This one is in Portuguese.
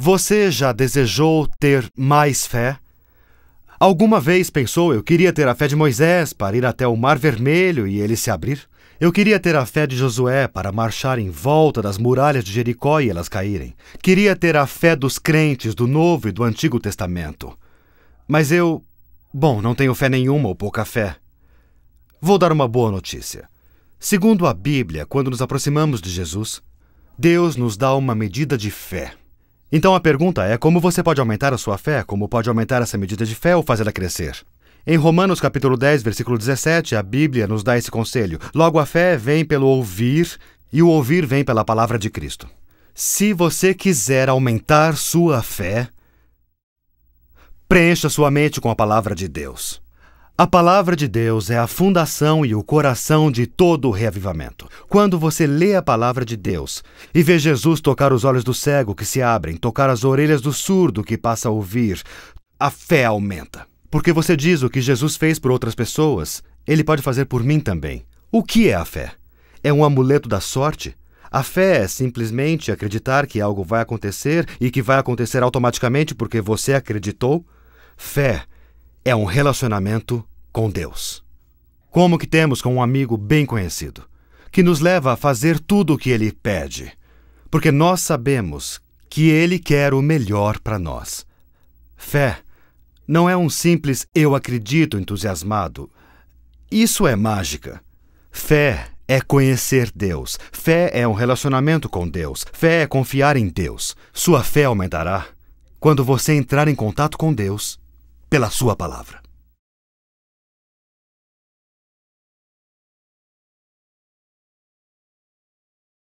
Você já desejou ter mais fé? Alguma vez pensou, eu queria ter a fé de Moisés para ir até o Mar Vermelho e ele se abrir? Eu queria ter a fé de Josué para marchar em volta das muralhas de Jericó e elas caírem. Queria ter a fé dos crentes do Novo e do Antigo Testamento. Mas eu, bom, não tenho fé nenhuma ou pouca fé. Vou dar uma boa notícia. Segundo a Bíblia, quando nos aproximamos de Jesus, Deus nos dá uma medida de fé. Então a pergunta é como você pode aumentar a sua fé, como pode aumentar essa medida de fé ou fazê-la crescer? Em Romanos capítulo 10, versículo 17, a Bíblia nos dá esse conselho. Logo a fé vem pelo ouvir e o ouvir vem pela palavra de Cristo. Se você quiser aumentar sua fé, preencha sua mente com a palavra de Deus. A palavra de Deus é a fundação e o coração de todo o reavivamento. Quando você lê a palavra de Deus e vê Jesus tocar os olhos do cego que se abrem, tocar as orelhas do surdo que passa a ouvir, a fé aumenta. Porque você diz o que Jesus fez por outras pessoas, ele pode fazer por mim também. O que é a fé? É um amuleto da sorte? A fé é simplesmente acreditar que algo vai acontecer e que vai acontecer automaticamente porque você acreditou? Fé é um relacionamento com Deus. Como que temos com um amigo bem conhecido, que nos leva a fazer tudo o que ele pede, porque nós sabemos que ele quer o melhor para nós. Fé não é um simples eu acredito entusiasmado. Isso é mágica. Fé é conhecer Deus. Fé é um relacionamento com Deus. Fé é confiar em Deus. Sua fé aumentará quando você entrar em contato com Deus pela Sua palavra.